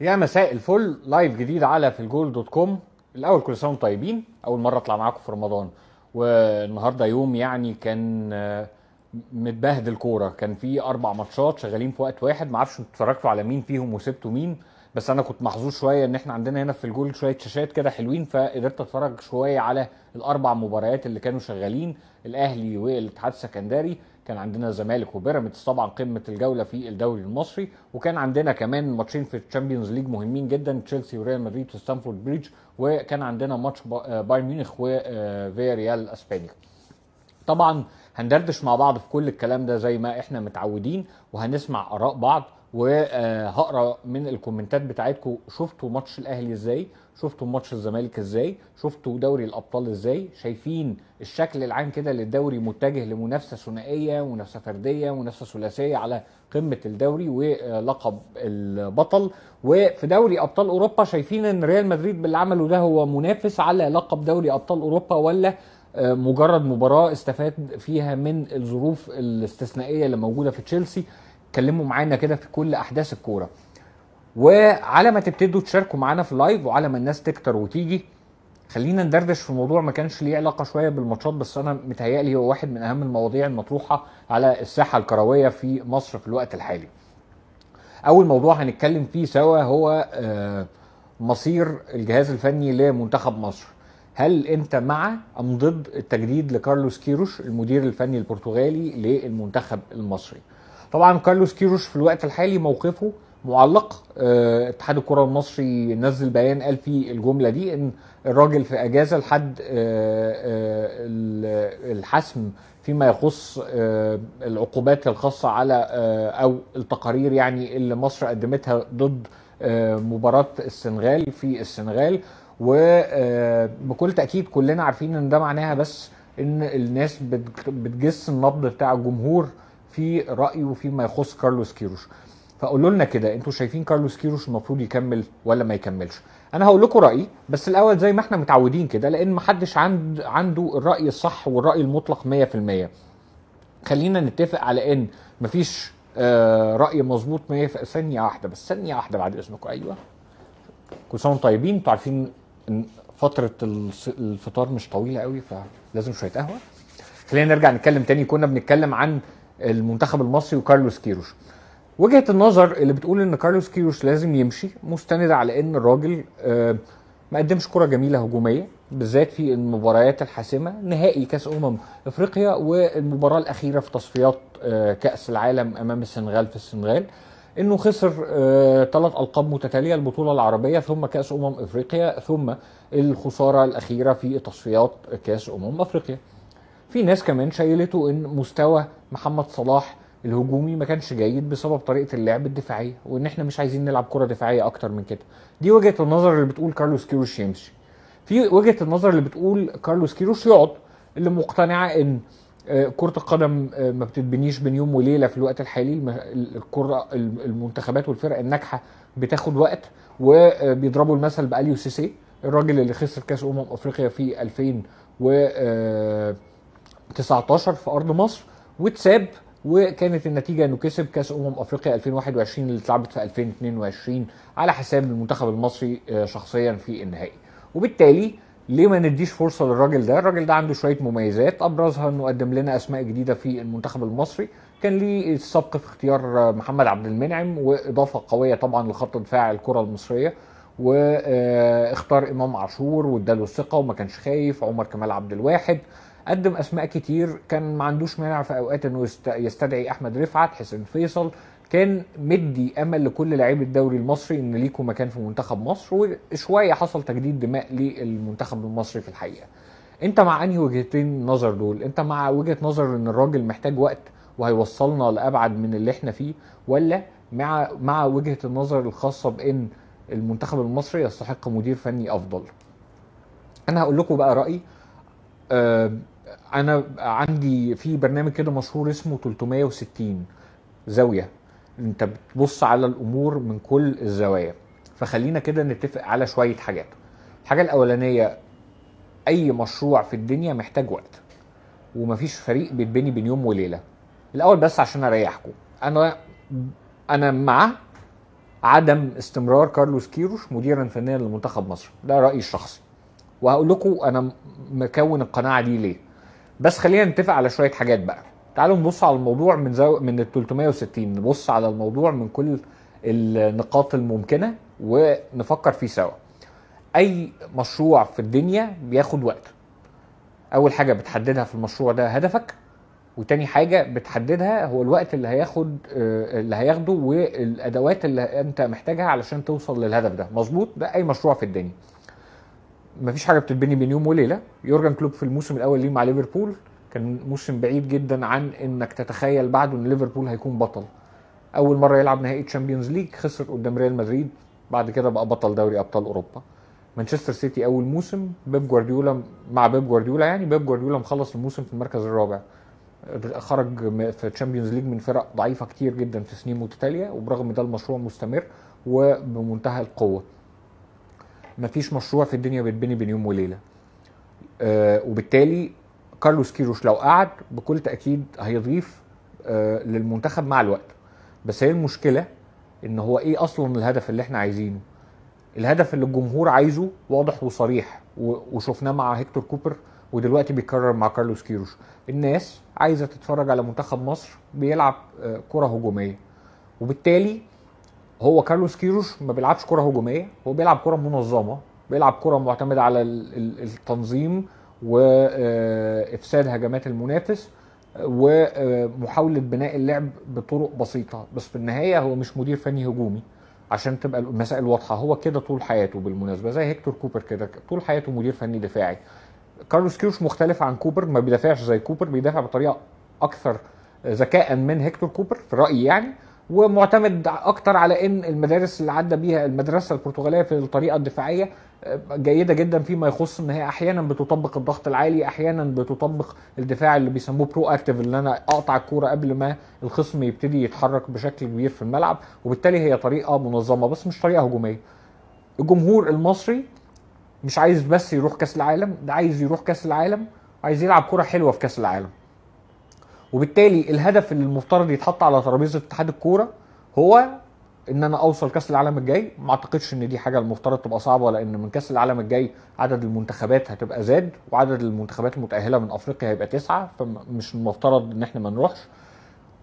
يا مساء الفل لايف جديد على في الجول دوت كوم الاول كل سنه وانتم طيبين اول مره اطلع معاكم في رمضان والنهارده يوم يعني كان آه، متبهدل كوره كان في اربع ماتشات شغالين في وقت واحد ما اعرفش اتفرجتوا على مين فيهم وسبتوا مين بس انا كنت محظوظ شويه ان احنا عندنا هنا في الجول شويه شاشات كده حلوين فقدرت اتفرج شويه على الاربع مباريات اللي كانوا شغالين الاهلي والاتحاد السكندري كان عندنا الزمالك وبيراميدز طبعا قمه الجوله في الدوري المصري وكان عندنا كمان ماتشين في الشامبيونز ليج مهمين جدا تشيلسي وريال مدريد في ستانفورد بريدج وكان عندنا ماتش آه، بايرن ميونخ وفيا آه، ريال اسبانيا طبعا هندردش مع بعض في كل الكلام ده زي ما احنا متعودين وهنسمع اراء بعض وهقرا آه، من الكومنتات بتاعتكم شفتوا ماتش الاهلي ازاي شفتوا ماتش الزمالك ازاي شفتوا دوري الابطال ازاي شايفين الشكل العام كده للدوري متجه لمنافسه ثنائيه منافسه فرديه منافسه ثلاثيه على قمه الدوري ولقب البطل وفي دوري ابطال اوروبا شايفين ان ريال مدريد باللي عمله ده هو منافس على لقب دوري ابطال اوروبا ولا آه، مجرد مباراه استفاد فيها من الظروف الاستثنائيه اللي موجوده في تشيلسي اتكلموا معانا كده في كل احداث الكوره وعلى ما تبتدوا تشاركوا معانا في اللايف وعلى ما الناس تكتر وتيجي خلينا ندردش في موضوع ما كانش ليه علاقه شويه بالماتشات بس انا متهيألي هو واحد من اهم المواضيع المطروحه على الساحه الكرويه في مصر في الوقت الحالي. اول موضوع هنتكلم فيه سوا هو آه، مصير الجهاز الفني لمنتخب مصر. هل انت مع ام ضد التجديد لكارلوس كيروش المدير الفني البرتغالي للمنتخب المصري؟ طبعا كارلوس كيروش في الوقت الحالي موقفه معلق آه، اتحاد الكره المصري نزل بيان قال فيه الجمله دي ان الراجل في اجازه لحد آه، آه، الحسم فيما يخص العقوبات الخاصه على او التقارير يعني اللي مصر قدمتها ضد مباراه السنغال في السنغال وبكل تاكيد كلنا عارفين ان ده معناها بس ان الناس بتجس النبض بتاع الجمهور في رايه فيما يخص كارلوس كيروش فقولوا لنا كده انتوا شايفين كارلوس كيروش المفروض يكمل ولا ما يكملش انا هقول لكم رايي بس الاول زي ما احنا متعودين كده لان ما حدش عند عنده الراي الصح والراي المطلق 100% خلينا نتفق على ان مفيش فيش آه، راي مظبوط 100% ثانيه واحده بس ثانيه واحده بعد اذنكم ايوه كل سنه طيبين انتوا عارفين ان فتره الفطار مش طويله قوي فلازم شويه قهوه خلينا نرجع نتكلم تاني كنا بنتكلم عن المنتخب المصري وكارلوس كيروش وجهه النظر اللي بتقول ان كارلوس كيروش لازم يمشي مستنده على ان الراجل آه، ما قدمش كره جميله هجوميه بالذات في المباريات الحاسمه نهائي كاس امم افريقيا والمباراه الاخيره في تصفيات آه، كاس العالم امام السنغال في السنغال انه خسر ثلاث آه، القاب متتاليه البطوله العربيه ثم كاس امم افريقيا ثم الخساره الاخيره في تصفيات كاس امم افريقيا في ناس كمان شايلته ان مستوى محمد صلاح الهجومي ما كانش جيد بسبب طريقه اللعب الدفاعيه وان احنا مش عايزين نلعب كره دفاعيه اكتر من كده دي وجهه النظر اللي بتقول كارلوس كيروش يمشي في وجهه النظر اللي بتقول كارلوس كيروش يقعد اللي مقتنعه ان آه، كرة القدم آه، ما بتتبنيش بين يوم وليلة في الوقت الحالي الكرة المنتخبات والفرق الناجحة بتاخد وقت وبيضربوا المثل بأليو سيسي الراجل اللي خسر كاس أمم أفريقيا في 2019 آه، في أرض مصر واتساب وكانت النتيجه انه كسب كاس امم افريقيا 2021 اللي اتلعبت في 2022 على حساب المنتخب المصري آه، شخصيا في النهائي وبالتالي ليه ما نديش فرصه للراجل ده الراجل ده عنده شويه مميزات ابرزها انه قدم لنا اسماء جديده في المنتخب المصري كان ليه السبق في اختيار آه، محمد عبد المنعم واضافه قويه طبعا لخط دفاع الكره المصريه واختار آه، امام عاشور واداله الثقه وما كانش خايف عمر كمال عبد الواحد قدم اسماء كتير كان ما عندوش مانع في اوقات انه يستدعي احمد رفعت حسين فيصل كان مدي امل لكل لعيب الدوري المصري ان ليكوا مكان في منتخب مصر وشويه حصل تجديد دماء للمنتخب المصري في الحقيقه انت مع انهي وجهتين نظر دول انت مع وجهه نظر ان الراجل محتاج وقت وهيوصلنا لابعد من اللي احنا فيه ولا مع مع وجهه النظر الخاصه بان المنتخب المصري يستحق مدير فني افضل انا هقول لكم بقى رايي أه انا عندي في برنامج كده مشهور اسمه 360 زاويه انت بتبص على الامور من كل الزوايا فخلينا كده نتفق على شويه حاجات الحاجه الاولانيه اي مشروع في الدنيا محتاج وقت ومفيش فريق بيتبني بين يوم وليله الاول بس عشان اريحكم انا انا مع عدم استمرار كارلوس كيروش مديرا فنيا لمنتخب مصر ده رايي الشخصي وهقول لكم انا مكون القناعه دي ليه بس خلينا نتفق على شويه حاجات بقى تعالوا نبص على الموضوع من زو... من ال 360 نبص على الموضوع من كل النقاط الممكنه ونفكر فيه سوا اي مشروع في الدنيا بياخد وقت اول حاجه بتحددها في المشروع ده هدفك وتاني حاجه بتحددها هو الوقت اللي هياخد آه، اللي هياخده والادوات اللي انت محتاجها علشان توصل للهدف ده مظبوط ده اي مشروع في الدنيا مفيش حاجه بتتبني بين يوم وليله يورجن كلوب في الموسم الاول ليه مع ليفربول كان موسم بعيد جدا عن انك تتخيل بعده ان ليفربول هيكون بطل اول مره يلعب نهائي تشامبيونز ليج خسر قدام ريال مدريد بعد كده بقى بطل دوري ابطال اوروبا مانشستر سيتي اول موسم بيب جوارديولا مع بيب جوارديولا يعني بيب جوارديولا مخلص الموسم في المركز الرابع خرج في تشامبيونز ليج من فرق ضعيفه كتير جدا في سنين متتاليه وبرغم ده المشروع مستمر وبمنتهى القوه مفيش مشروع في الدنيا بيتبني بين يوم وليله آه وبالتالي كارلوس كيروش لو قعد بكل تاكيد هيضيف آه للمنتخب مع الوقت بس هي المشكله ان هو ايه اصلا الهدف اللي احنا عايزينه الهدف اللي الجمهور عايزه واضح وصريح وشفناه مع هيكتور كوبر ودلوقتي بيكرر مع كارلوس كيروش الناس عايزه تتفرج على منتخب مصر بيلعب آه، كره هجوميه وبالتالي هو كارلوس كيروش ما بيلعبش كره هجوميه هو بيلعب كره منظمه بيلعب كره معتمده على التنظيم وافساد آه، هجمات المنافس ومحاوله آه، بناء اللعب بطرق بسيطه بس في النهايه هو مش مدير فني هجومي عشان تبقى المسائل واضحه هو كده طول حياته بالمناسبه زي هيكتور كوبر كده طول حياته مدير فني دفاعي كارلوس كيروش مختلف عن كوبر ما بيدافعش زي كوبر بيدافع بطريقه اكثر ذكاء من هيكتور كوبر في رايي يعني ومعتمد اكتر على ان المدارس اللي عدى بيها المدرسه البرتغاليه في الطريقه الدفاعيه آه، جيده جدا فيما يخص ان هي احيانا بتطبق الضغط العالي احيانا بتطبق الدفاع اللي بيسموه برو اكتف اللي انا اقطع الكوره قبل ما الخصم يبتدي يتحرك بشكل كبير في الملعب وبالتالي هي طريقه منظمه بس مش طريقه هجوميه الجمهور المصري مش عايز بس يروح كاس العالم ده عايز يروح كاس العالم عايز يلعب كوره حلوه في كاس العالم وبالتالي الهدف اللي المفترض يتحط على ترابيزه اتحاد الكوره هو ان انا اوصل كاس العالم الجاي ما اعتقدش ان دي حاجه المفترض تبقى صعبه لان من كاس العالم الجاي عدد المنتخبات هتبقى زاد وعدد المنتخبات المتاهله من افريقيا هيبقى تسعه فمش المفترض ان احنا ما نروحش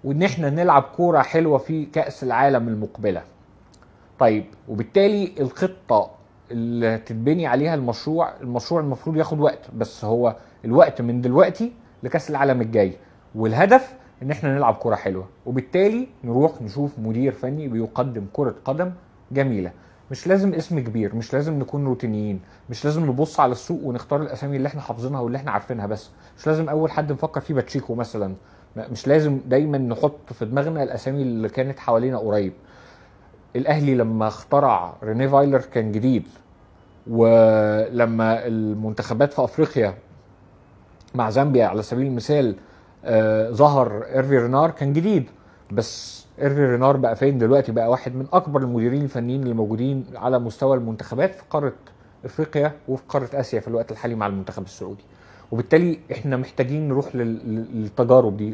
وان احنا نلعب كوره حلوه في كاس العالم المقبله طيب وبالتالي الخطه اللي تتبني عليها المشروع المشروع المفروض ياخد وقت بس هو الوقت من دلوقتي لكاس العالم الجاي والهدف ان احنا نلعب كره حلوه وبالتالي نروح نشوف مدير فني بيقدم كره قدم جميله مش لازم اسم كبير مش لازم نكون روتينيين مش لازم نبص على السوق ونختار الاسامي اللي احنا حافظينها واللي احنا عارفينها بس مش لازم اول حد نفكر فيه باتشيكو مثلا مش لازم دايما نحط في دماغنا الاسامي اللي كانت حوالينا قريب الاهلي لما اخترع ريني فايلر كان جديد ولما المنتخبات في افريقيا مع زامبيا على سبيل المثال آه، ظهر ايرفي رينار كان جديد بس ايرفي رينار بقى فين دلوقتي بقى واحد من اكبر المديرين الفنيين اللي موجودين على مستوى المنتخبات في قاره افريقيا وفي قاره اسيا في الوقت الحالي مع المنتخب السعودي وبالتالي احنا محتاجين نروح للتجارب دي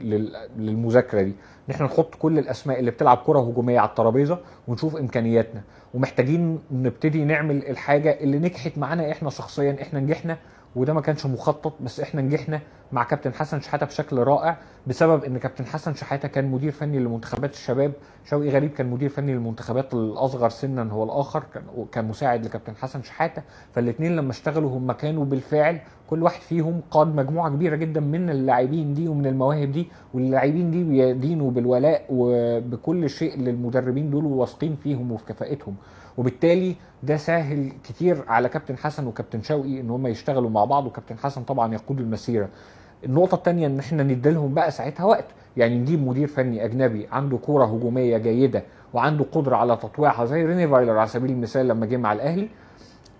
للمذاكره دي ان احنا نحط كل الاسماء اللي بتلعب كره هجوميه على الترابيزه ونشوف امكانياتنا ومحتاجين نبتدي نعمل الحاجه اللي نجحت معانا احنا شخصيا احنا نجحنا وده ما كانش مخطط بس احنا نجحنا مع كابتن حسن شحاته بشكل رائع بسبب ان كابتن حسن شحاته كان مدير فني لمنتخبات الشباب شوقي غريب كان مدير فني للمنتخبات الاصغر سنا هو الاخر كان كان مساعد لكابتن حسن شحاته فالاثنين لما اشتغلوا هم كانوا بالفعل كل واحد فيهم قاد مجموعه كبيره جدا من اللاعبين دي ومن المواهب دي واللاعبين دي بيدينوا بالولاء وبكل شيء للمدربين دول وواثقين فيهم وفي كفاءتهم وبالتالي ده سهل كتير على كابتن حسن وكابتن شوقي ان هم يشتغلوا مع بعض وكابتن حسن طبعا يقود المسيره النقطة الثانية ان احنا نديلهم بقى ساعتها وقت يعني نجيب مدير فني اجنبي عنده كورة هجومية جيدة وعنده قدرة على تطويعها زي ريني فايلر على سبيل المثال لما جه مع الاهلي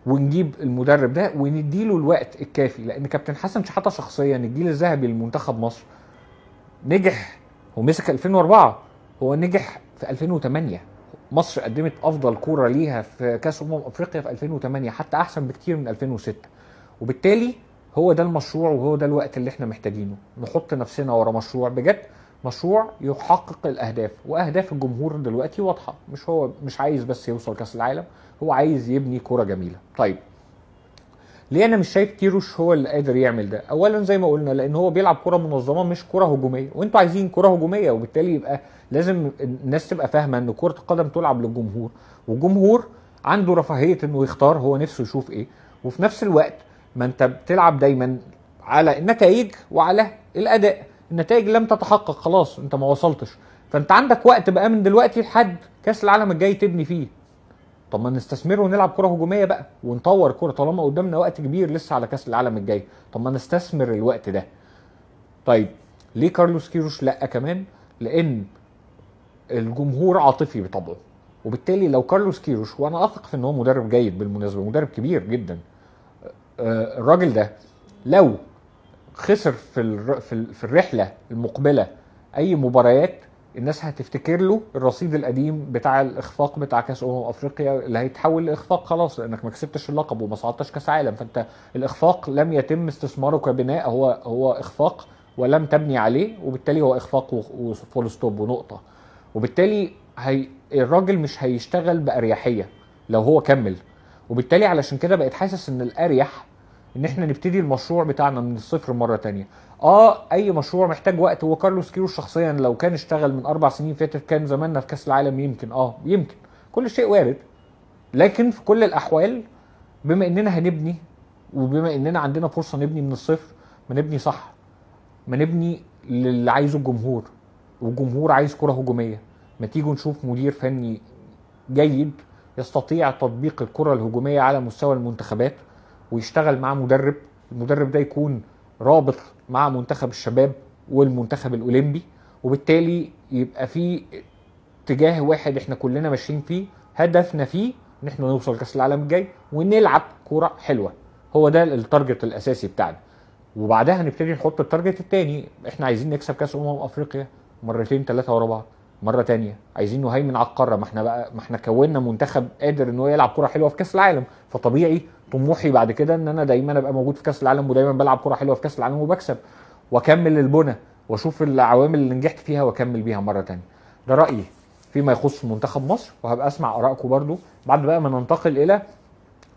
ونجيب المدرب ده ونديله الوقت الكافي لان كابتن حسن شحاته شخصيا الجيل الذهبي لمنتخب مصر نجح ومسك 2004 هو نجح في 2008 مصر قدمت افضل كوره ليها في كاس امم افريقيا في 2008 حتى احسن بكتير من 2006 وبالتالي هو ده المشروع وهو ده الوقت اللي احنا محتاجينه نحط نفسنا ورا مشروع بجد مشروع يحقق الاهداف واهداف الجمهور دلوقتي واضحه مش هو مش عايز بس يوصل كاس العالم هو عايز يبني كوره جميله طيب ليه انا مش شايف كيروش هو اللي قادر يعمل ده اولا زي ما قلنا لان هو بيلعب كره منظمه مش كره هجوميه وانتوا عايزين كره هجوميه وبالتالي يبقى لازم الناس تبقى فاهمه ان كره القدم تلعب للجمهور والجمهور عنده رفاهيه انه يختار هو نفسه يشوف ايه وفي نفس الوقت ما انت بتلعب دايما على النتائج وعلى الاداء النتائج لم تتحقق خلاص انت ما وصلتش فانت عندك وقت بقى من دلوقتي لحد كاس العالم الجاي تبني فيه طب ما نستثمره ونلعب كره هجوميه بقى ونطور كره طالما قدامنا وقت كبير لسه على كاس العالم الجاي طب ما نستثمر الوقت ده طيب ليه كارلوس كيروش لا كمان لان الجمهور عاطفي بطبعه وبالتالي لو كارلوس كيروش وانا اثق في ان هو مدرب جيد بالمناسبه مدرب كبير جدا آه، الراجل ده لو خسر في في الرحله المقبله اي مباريات الناس هتفتكر له الرصيد القديم بتاع الاخفاق بتاع كاس امم افريقيا اللي هيتحول لاخفاق خلاص لانك ما كسبتش اللقب وما صعدتش كاس عالم فانت الاخفاق لم يتم استثماره كبناء هو هو اخفاق ولم تبني عليه وبالتالي هو اخفاق وفول ستوب ونقطه وبالتالي هي الراجل مش هيشتغل باريحيه لو هو كمل وبالتالي علشان كده بقيت حاسس ان الاريح ان احنا نبتدي المشروع بتاعنا من الصفر مره تانية اه اي مشروع محتاج وقت هو كارلوس شخصيا لو كان اشتغل من اربع سنين فاتت كان زماننا في كاس العالم يمكن اه يمكن كل شيء وارد لكن في كل الاحوال بما اننا هنبني وبما اننا عندنا فرصه نبني من الصفر ما نبني صح ما نبني للي عايزه الجمهور والجمهور عايز كره هجوميه ما تيجوا نشوف مدير فني جيد يستطيع تطبيق الكره الهجوميه على مستوى المنتخبات ويشتغل مع مدرب المدرب ده يكون رابط مع منتخب الشباب والمنتخب الاولمبي وبالتالي يبقى في اتجاه واحد احنا كلنا ماشيين فيه هدفنا فيه ان احنا نوصل كاس العالم الجاي ونلعب كوره حلوه هو ده التارجت الاساسي بتاعنا وبعدها هنبتدي نحط التارجت الثاني احنا عايزين نكسب كاس امم افريقيا مرتين ثلاثه ورا بعض مره تانية عايزين نهيمن على القاره ما احنا بقى ما احنا كوننا منتخب قادر ان هو يلعب كره حلوه في كاس العالم فطبيعي طموحي بعد كده ان انا دايما ابقى موجود في كاس العالم ودايما بلعب كره حلوه في كاس العالم وبكسب واكمل البنى واشوف العوامل اللي نجحت فيها واكمل بيها مره تانية ده رايي فيما يخص منتخب مصر وهبقى اسمع ارائكم برضو بعد بقى ما ننتقل الى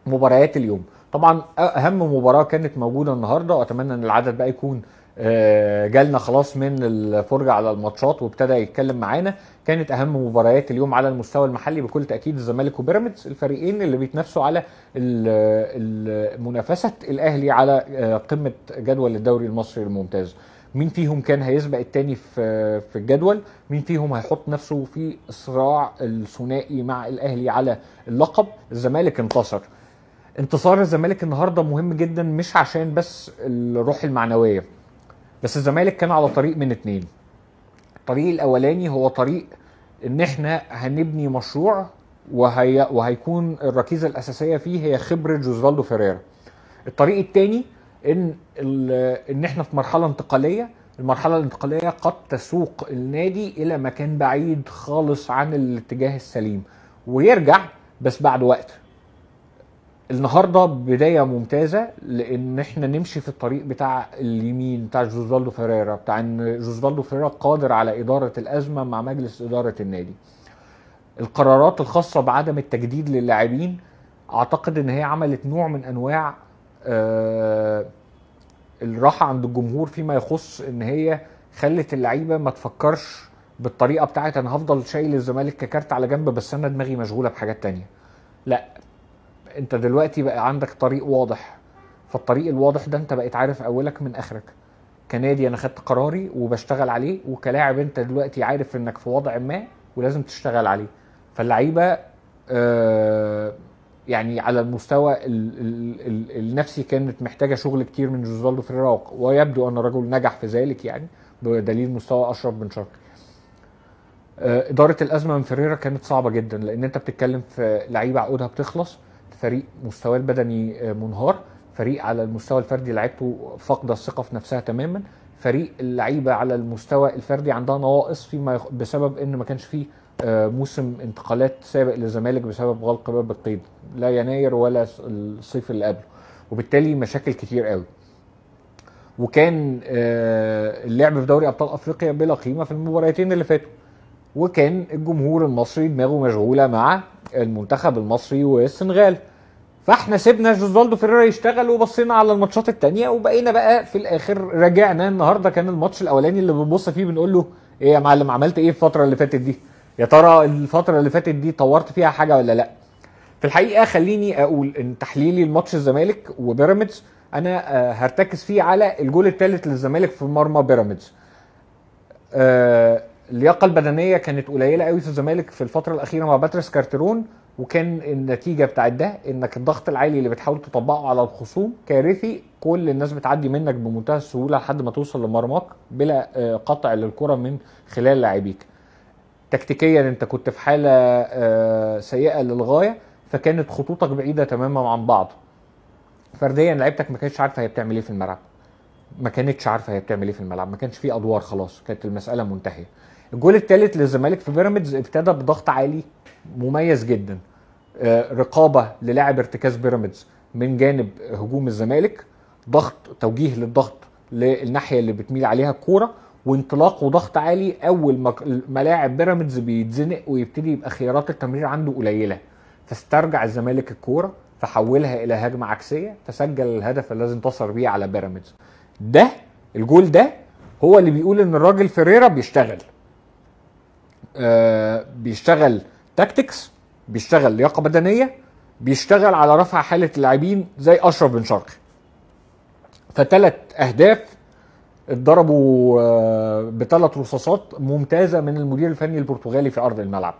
مباريات اليوم طبعا اهم مباراه كانت موجوده النهارده واتمنى ان العدد بقى يكون آه، جالنا خلاص من الفرجه على الماتشات وابتدى يتكلم معانا كانت اهم مباريات اليوم على المستوى المحلي بكل تاكيد الزمالك وبيراميدز الفريقين اللي بيتنافسوا على منافسه الاهلي على آه، قمه جدول الدوري المصري الممتاز مين فيهم كان هيسبق التاني في في الجدول مين فيهم هيحط نفسه في صراع الثنائي مع الاهلي على اللقب الزمالك انتصر انتصار الزمالك النهارده مهم جدا مش عشان بس الروح المعنويه بس الزمالك كان على طريق من اتنين الطريق الاولاني هو طريق ان احنا هنبني مشروع وهي وهيكون الركيزه الاساسيه فيه هي خبره جوزفالدو فيريرا الطريق الثاني ان ان احنا في مرحله انتقاليه المرحله الانتقاليه قد تسوق النادي الى مكان بعيد خالص عن الاتجاه السليم ويرجع بس بعد وقت النهارده بدايه ممتازه لان احنا نمشي في الطريق بتاع اليمين بتاع جوزالدو فيريرا بتاع ان جوزالدو فيريرا قادر على اداره الازمه مع مجلس اداره النادي. القرارات الخاصه بعدم التجديد للاعبين اعتقد ان هي عملت نوع من انواع آه الراحه عند الجمهور فيما يخص ان هي خلت اللعيبه ما تفكرش بالطريقه بتاعت انا هفضل شايل الزمالك ككارت على جنب بس انا دماغي مشغوله بحاجات تانية لا انت دلوقتي بقى عندك طريق واضح فالطريق الواضح ده انت بقيت عارف اولك من اخرك كنادي انا خدت قراري وبشتغل عليه وكلاعب انت دلوقتي عارف انك في وضع ما ولازم تشتغل عليه فاللعيبه آه يعني على المستوى الـ الـ النفسي كانت محتاجه شغل كتير من جوزالدو فريرا ويبدو ان الرجل نجح في ذلك يعني بدليل مستوى اشرف بن شرقي آه، اداره الازمه من فريرا كانت صعبه جدا لان انت بتتكلم في لعيبه عقودها بتخلص فريق مستواه البدني آه، منهار فريق على المستوى الفردي لعيبته فاقده الثقه في نفسها تماما فريق اللعيبه على المستوى الفردي عندها نواقص فيما يخ... بسبب ان ما كانش فيه آه، موسم انتقالات سابق للزمالك بسبب غلق باب القيد لا يناير ولا الصيف اللي قبله وبالتالي مشاكل كتير قوي وكان آه، اللعب في دوري ابطال افريقيا بلا قيمه في المباراتين اللي فاتوا وكان الجمهور المصري دماغه مشغوله مع المنتخب المصري والسنغال فاحنا سيبنا جوزوالدو فيريرا يشتغل وبصينا على الماتشات التانية وبقينا بقى في الاخر رجعنا النهارده كان الماتش الاولاني اللي بنبص فيه بنقول له ايه يا معلم عملت ايه الفتره اللي فاتت دي يا ترى الفتره اللي فاتت دي طورت فيها حاجه ولا لا في الحقيقه خليني اقول ان تحليلي لماتش الزمالك وبيراميدز انا آه، هرتكز فيه على الجول الثالث للزمالك في مرمى بيراميدز آه، اللياقه البدنيه كانت قليله قوي في الزمالك في الفتره الاخيره مع باتريس كارترون وكان النتيجه بتاعت ده انك الضغط العالي اللي بتحاول تطبقه على الخصوم كارثي كل الناس بتعدي منك بمنتهى السهوله لحد ما توصل لمرماك بلا آه، قطع للكره من خلال لاعبيك تكتيكيا انت كنت في حاله آه، سيئه للغايه فكانت خطوطك بعيده تماما عن بعض فرديا لعبتك ما كانتش عارفه هي بتعمل ايه في الملعب ما كانتش عارفه هي بتعمل ايه في الملعب ما كانش في ادوار خلاص كانت المساله منتهيه الجول الثالث للزمالك في بيراميدز ابتدى بضغط عالي مميز جدا آه، رقابه للاعب ارتكاز بيراميدز من جانب هجوم الزمالك ضغط توجيه للضغط للناحيه اللي بتميل عليها الكوره وانطلاق وضغط عالي اول ما ملاعب بيراميدز بيتزنق ويبتدي يبقى خيارات التمرير عنده قليله فاسترجع الزمالك الكوره فحولها الى هجمه عكسيه فسجل الهدف الذي انتصر بيه على بيراميدز ده الجول ده هو اللي بيقول ان الراجل فيريرا بيشتغل آه بيشتغل تاكتكس بيشتغل لياقه بدنيه بيشتغل على رفع حاله اللاعبين زي اشرف بن شرقي فثلاث اهداف اتضربوا آه، بثلاث رصاصات ممتازه من المدير الفني البرتغالي في ارض الملعب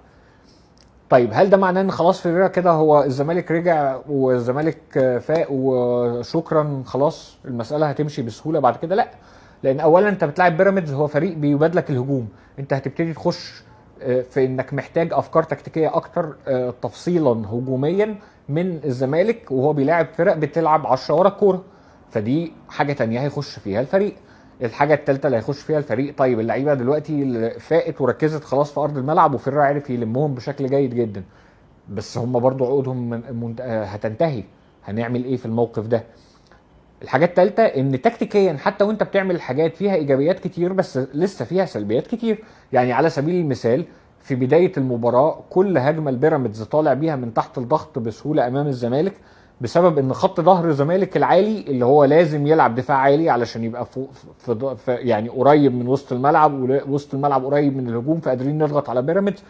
طيب هل ده معناه ان خلاص فيريرا كده هو الزمالك رجع والزمالك آه، فاق وشكرا خلاص المساله هتمشي بسهوله بعد كده لا لان اولا انت بتلاعب بيراميدز هو فريق بيبادلك الهجوم انت هتبتدي تخش في انك محتاج افكار تكتيكيه اكتر آه، تفصيلا هجوميا من الزمالك وهو بيلاعب فرق بتلعب 10 ورا الكوره فدي حاجه تانية هيخش فيها الفريق الحاجه الثالثه اللي هيخش فيها الفريق طيب اللعيبه دلوقتي اللي فاقت وركزت خلاص في ارض الملعب وفرقه عرف يلمهم بشكل جيد جدا بس هم برضو عقودهم آه، هتنتهي هنعمل ايه في الموقف ده الحاجة التالتة ان تكتيكيا حتى وانت بتعمل حاجات فيها ايجابيات كتير بس لسه فيها سلبيات كتير يعني على سبيل المثال في بداية المباراة كل هجمة البيراميدز طالع بيها من تحت الضغط بسهولة امام الزمالك بسبب ان خط ظهر الزمالك العالي اللي هو لازم يلعب دفاع عالي علشان يبقى فوق في في يعني قريب من وسط الملعب ووسط الملعب قريب من الهجوم فقادرين نضغط على بيراميدز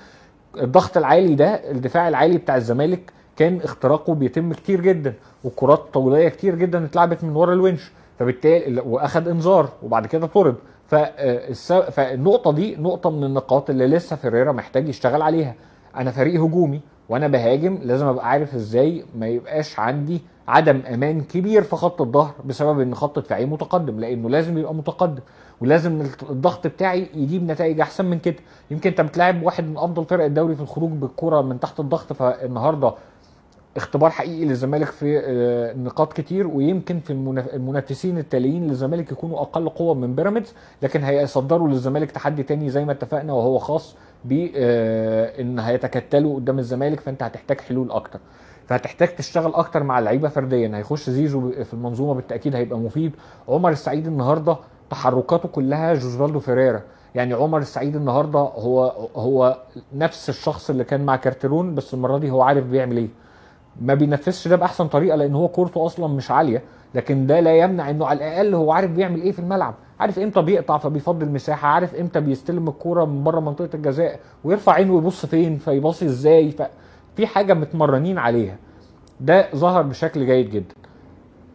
الضغط العالي ده الدفاع العالي بتاع الزمالك كان اختراقه بيتم كتير جدا والكرات طوليه كتير جدا اتلعبت من ورا الونش فبالتالي واخد انذار وبعد كده طرد آه، فالنقطه دي نقطه من النقاط اللي لسه فيريرا محتاج يشتغل عليها انا فريق هجومي وانا بهاجم لازم ابقى عارف ازاي ما يبقاش عندي عدم امان كبير في خط الظهر بسبب ان خط دفاعي متقدم لانه لازم يبقى متقدم ولازم الضغط بتاعي يجيب نتائج احسن من كده يمكن انت بتلاعب واحد من افضل فرق الدوري في الخروج بالكره من تحت الضغط فالنهارده اختبار حقيقي للزمالك في آه، نقاط كتير ويمكن في المنافسين التاليين للزمالك يكونوا اقل قوه من بيراميدز لكن هيصدروا للزمالك تحدي تاني زي ما اتفقنا وهو خاص بان آه، هيتكتلوا قدام الزمالك فانت هتحتاج حلول اكتر فهتحتاج تشتغل اكتر مع اللعيبه فرديا هيخش زيزو في المنظومه بالتاكيد هيبقى مفيد عمر السعيد النهارده تحركاته كلها جوزفالدو فيريرا يعني عمر السعيد النهارده هو هو نفس الشخص اللي كان مع كارترون بس المره دي هو عارف بيعمل ايه ما بينفذش ده باحسن طريقه لان هو كورته اصلا مش عاليه لكن ده لا يمنع انه على الاقل هو عارف بيعمل ايه في الملعب عارف امتى بيقطع فبيفضل مساحه عارف امتى بيستلم الكوره من بره منطقه الجزاء ويرفع عينه ويبص فين فيباصي ازاي ففي حاجه متمرنين عليها ده ظهر بشكل جيد جدا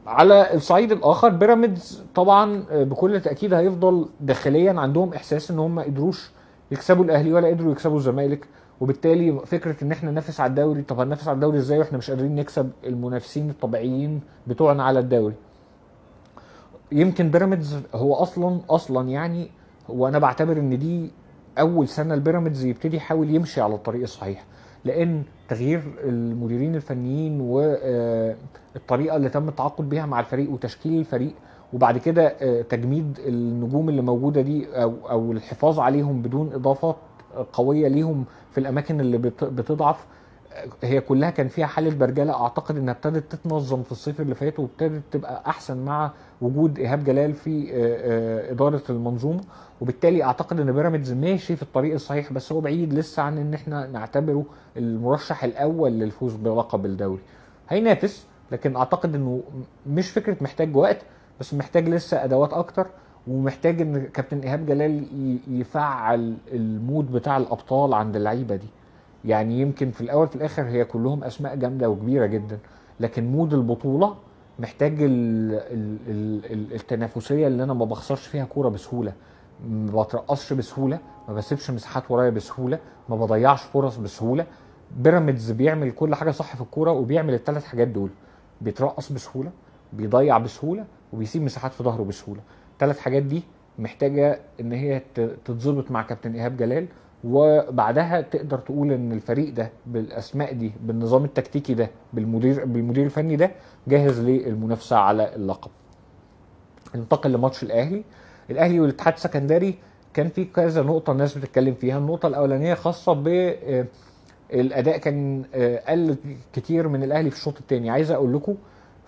على الصعيد الاخر بيراميدز طبعا بكل تاكيد هيفضل داخليا عندهم احساس ان هم ما قدروش يكسبوا الاهلي ولا قدروا يكسبوا الزمالك وبالتالي فكره ان احنا ننافس على الدوري طب هننافس على الدوري ازاي واحنا مش قادرين نكسب المنافسين الطبيعيين بتوعنا على الدوري يمكن بيراميدز هو اصلا اصلا يعني وانا بعتبر ان دي اول سنه لبيراميدز يبتدي يحاول يمشي على الطريق الصحيح لان تغيير المديرين الفنيين والطريقه آه، اللي تم التعاقد بها مع الفريق وتشكيل الفريق وبعد كده آه، تجميد النجوم اللي موجوده دي او او الحفاظ عليهم بدون اضافات قويه ليهم في الاماكن اللي بتضعف آه، هي كلها كان فيها حاله برجله اعتقد انها ابتدت تتنظم في الصيف اللي فات وابتدت تبقى احسن مع وجود ايهاب جلال في آه، اداره المنظومه وبالتالي اعتقد ان بيراميدز ماشي في الطريق الصحيح بس هو بعيد لسه عن ان احنا نعتبره المرشح الاول للفوز بلقب الدوري هينافس لكن اعتقد انه مش فكره محتاج وقت بس محتاج لسه ادوات اكتر ومحتاج ان كابتن ايهاب جلال يفعل المود بتاع الابطال عند اللعيبه دي يعني يمكن في الاول في الاخر هي كلهم اسماء جامده وكبيره جدا لكن مود البطوله محتاج الـ الـ الـ التنافسيه اللي انا ما بخسرش فيها كوره بسهوله ما بترقصش بسهوله ما بسيبش مساحات ورايا بسهوله ما بضيعش فرص بسهوله بيراميدز بيعمل كل حاجه صح في الكوره وبيعمل الثلاث حاجات دول بيترقص بسهوله بيضيع بسهوله وبيسيب مساحات في ظهره بسهوله ثلاث حاجات دي محتاجه ان هي تتظبط مع كابتن ايهاب جلال وبعدها تقدر تقول ان الفريق ده بالاسماء دي بالنظام التكتيكي ده بالمدير بالمدير الفني ده جاهز للمنافسه على اللقب. ننتقل لماتش الاهلي، الاهلي والاتحاد السكندري كان في كذا نقطه الناس بتتكلم فيها، النقطه الاولانيه خاصه ب آه، الاداء كان آه، قل كتير من الاهلي في الشوط الثاني، عايز اقول لكم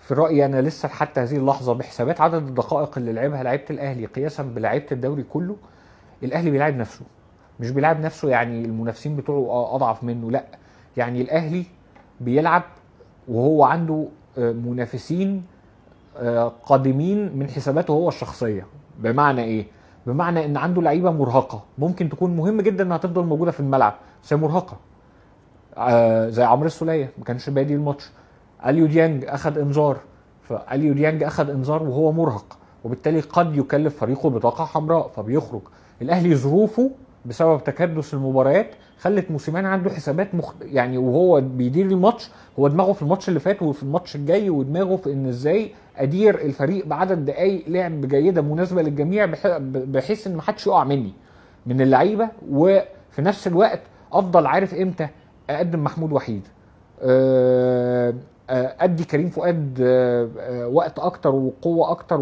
في رايي انا لسه حتى هذه اللحظه بحسابات عدد الدقائق اللي لعبها لعيبه الاهلي قياسا بلعيبه الدوري كله الاهلي بيلعب نفسه مش بيلعب نفسه يعني المنافسين بتوعه اضعف منه لا يعني الاهلي بيلعب وهو عنده آه، منافسين آه، قادمين من حساباته هو الشخصيه بمعنى ايه بمعنى ان عنده لعيبه مرهقه ممكن تكون مهم جدا انها تفضل موجوده في الملعب بس هي مرهقه آه، زي عمرو السوليه ما كانش بادي الماتش اليو ديانج اخذ انذار فاليو ديانج اخذ انذار وهو مرهق وبالتالي قد يكلف فريقه بطاقه حمراء فبيخرج الاهلي ظروفه بسبب تكدس المباريات خلت موسيمان عنده حسابات مخ... يعني وهو بيدير الماتش هو دماغه في الماتش اللي فات وفي الماتش الجاي ودماغه في ان ازاي ادير الفريق بعدد دقائق لعب جيده مناسبه للجميع بح... بحيث ان ما حدش يقع مني من اللعيبه وفي نفس الوقت افضل عارف امتى اقدم محمود وحيد أه آه، ادي كريم فؤاد آه، آه، وقت اكتر وقوه اكتر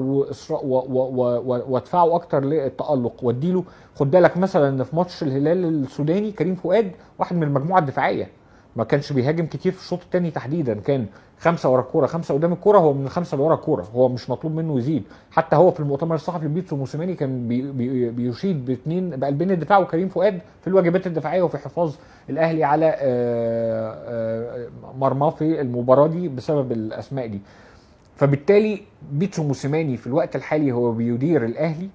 وادفعه اكتر للتالق واديله خد بالك مثلا في ماتش الهلال السوداني كريم فؤاد واحد من المجموعه الدفاعيه ما كانش بيهاجم كتير في الشوط الثاني تحديدا كان خمسه ورا الكوره خمسه قدام الكوره هو من الخمسه اللي ورا الكوره هو مش مطلوب منه يزيد حتى هو في المؤتمر الصحفي بيتسو موسيماني كان بي بي بيشيد باثنين بقلبين الدفاع وكريم فؤاد في الواجبات الدفاعيه وفي حفاظ الاهلي على آه، آه، مرماه في المباراه دي بسبب الاسماء دي فبالتالي بيتسو موسيماني في الوقت الحالي هو بيدير الاهلي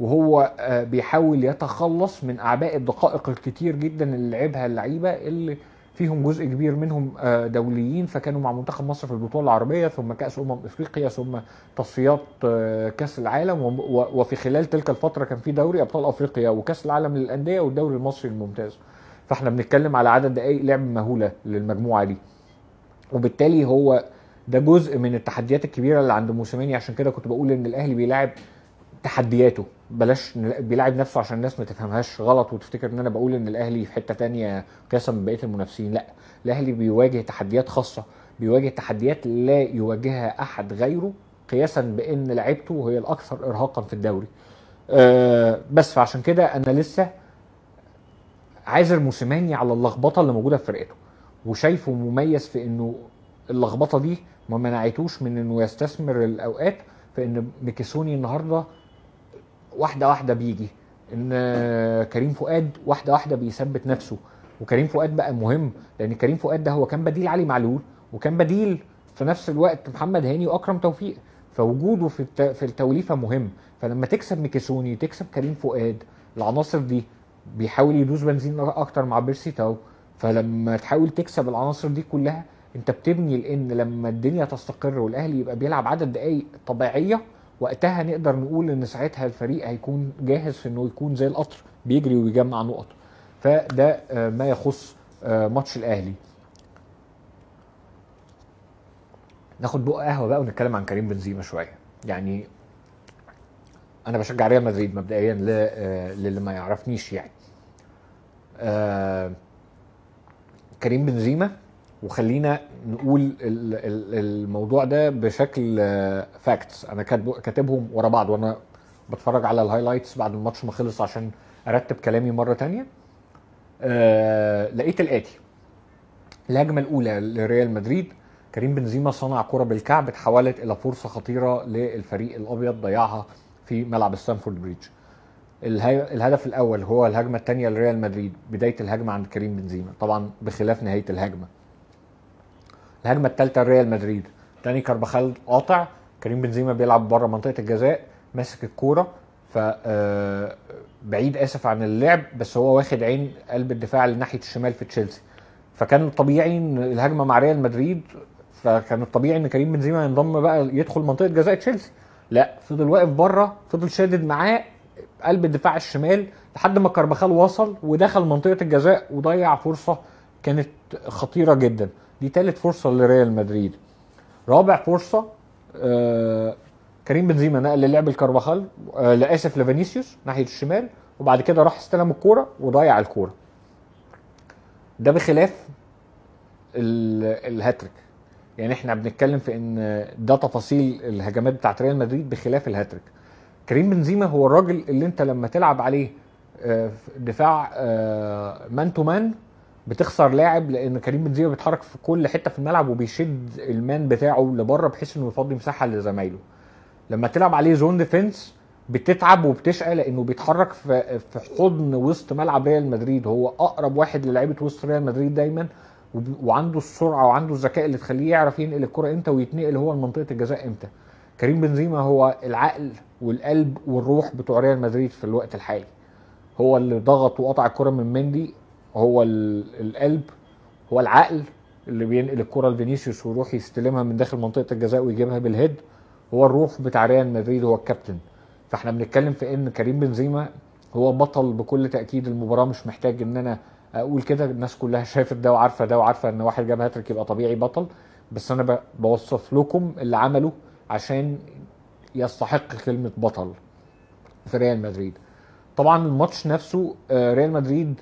وهو آه، بيحاول يتخلص من اعباء الدقائق الكتير جدا اللي لعبها اللعيبه اللي فيهم جزء كبير منهم آه، دوليين فكانوا مع منتخب مصر في البطوله العربيه ثم كاس امم افريقيا ثم تصفيات آه، كاس العالم وفي خلال تلك الفتره كان في دوري ابطال افريقيا وكاس العالم للانديه والدوري المصري الممتاز فاحنا بنتكلم على عدد دقائق لعب مهوله للمجموعه دي وبالتالي هو ده جزء من التحديات الكبيره اللي عند موسيماني عشان كده كنت بقول ان الاهلي بيلاعب تحدياته بلاش بيلعب نفسه عشان الناس ما تفهمهاش غلط وتفتكر ان انا بقول ان الاهلي في حته تانية قياسا من بقيه المنافسين لا الاهلي بيواجه تحديات خاصه بيواجه تحديات لا يواجهها احد غيره قياسا بان لعيبته هي الاكثر ارهاقا في الدوري أه بس فعشان كده انا لسه عازر موسيماني على اللخبطه اللي موجوده في فرقته وشايفه مميز في انه اللخبطه دي ما منعتوش من انه يستثمر الاوقات في ان ميكيسوني النهارده واحده واحده بيجي ان كريم فؤاد واحده واحده بيثبت نفسه وكريم فؤاد بقى مهم لان كريم فؤاد ده هو كان بديل علي معلول وكان بديل في نفس الوقت محمد هاني واكرم توفيق فوجوده في في التوليفه مهم فلما تكسب ميكيسوني تكسب كريم فؤاد العناصر دي بيحاول يدوس بنزين اكتر مع بيرسي تاو فلما تحاول تكسب العناصر دي كلها انت بتبني لان لما الدنيا تستقر والاهلي يبقى بيلعب عدد دقائق طبيعيه وقتها نقدر نقول ان ساعتها الفريق هيكون جاهز في انه يكون زي القطر بيجري ويجمع نقط فده آه، ما يخص آه، ماتش الاهلي ناخد بقى قهوه بقى ونتكلم عن كريم بنزيما شويه يعني انا بشجع ريال مدريد مبدئيا آه، للي ما يعرفنيش يعني كريم بنزيما وخلينا نقول الموضوع ده بشكل فاكتس آه، انا كاتبهم ورا بعض وانا بتفرج على الهايلايتس بعد الماتش ما خلص عشان ارتب كلامي مره تانية آه، لقيت الاتي الهجمه الاولى لريال مدريد كريم بنزيما صنع كره بالكعب اتحولت الى فرصه خطيره للفريق الابيض ضيعها في ملعب ستانفورد بريدج الهدف الاول هو الهجمه الثانيه لريال مدريد بدايه الهجمه عند كريم بنزيما طبعا بخلاف نهايه الهجمه الهجمه الثالثه لريال مدريد داني كارباخال قاطع كريم بنزيما بيلعب بره منطقه الجزاء ماسك الكوره ف آه، بعيد اسف عن اللعب بس هو واخد عين قلب الدفاع لناحيه الشمال في تشيلسي فكان الطبيعي ان الهجمه مع ريال مدريد فكان الطبيعي ان كريم بنزيما ينضم بقى يدخل منطقه جزاء تشيلسي لا فضل واقف بره فضل شادد معاه قلب الدفاع الشمال لحد ما كارباخال وصل ودخل منطقه الجزاء وضيع فرصه كانت خطيره جدا دي ثالث فرصه لريال مدريد رابع فرصه آه كريم بنزيما نقل للعب الكارباخال آه لا اسف لفينيسيوس ناحيه الشمال وبعد كده راح استلم الكوره وضيع الكوره ده بخلاف الهاتريك يعني احنا بنتكلم في ان ده تفاصيل الهجمات بتاعت ريال مدريد بخلاف الهاتريك كريم بنزيما هو الراجل اللي انت لما تلعب عليه آه، دفاع مان تو مان بتخسر لاعب لان كريم بنزيما بيتحرك في كل حته في الملعب وبيشد المان بتاعه لبره بحيث انه يفضي مساحه لزمايله لما تلعب عليه زون ديفنس بتتعب وبتشقى لانه بيتحرك في في حضن وسط ملعب ريال مدريد هو اقرب واحد للعيبه وسط ريال مدريد دايما وعنده السرعه وعنده الذكاء اللي تخليه يعرف ينقل الكره امتى ويتنقل هو لمنطقه الجزاء امتى كريم بنزيما هو العقل والقلب والروح بتوع ريال مدريد في الوقت الحالي هو اللي ضغط وقطع الكره من مندي هو القلب هو العقل اللي بينقل الكره لفينيسيوس ويروح يستلمها من داخل منطقه الجزاء ويجيبها بالهيد هو الروح بتاع ريال مدريد هو الكابتن فاحنا بنتكلم في ان كريم بنزيما هو بطل بكل تاكيد المباراه مش محتاج ان انا اقول كده الناس كلها شافت ده وعارفه ده وعارفه ان واحد جاب هاتريك يبقى طبيعي بطل بس انا بوصف لكم اللي عمله عشان يستحق كلمه بطل في ريال مدريد طبعا الماتش نفسه آه، ريال مدريد